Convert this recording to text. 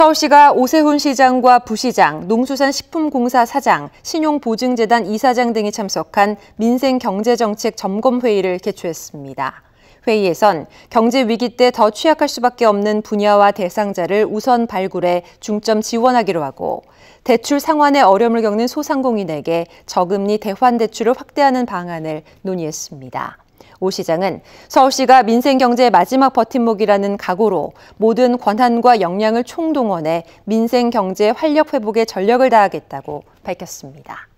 서울시가 오세훈 시장과 부시장, 농수산식품공사 사장, 신용보증재단 이사장 등이 참석한 민생경제정책 점검회의를 개최했습니다. 회의에선 경제 위기 때 더 취약할 수밖에 없는 분야와 대상자를 우선 발굴해 중점 지원하기로 하고 대출 상환에 어려움을 겪는 소상공인에게 저금리 대환 대출을 확대하는 방안을 논의했습니다. 오 시장은 서울시가 민생경제 의 마지막 버팀목이라는 각오로 모든 권한과 역량을 총동원해 민생경제 활력 회복에 전력을 다하겠다고 밝혔습니다.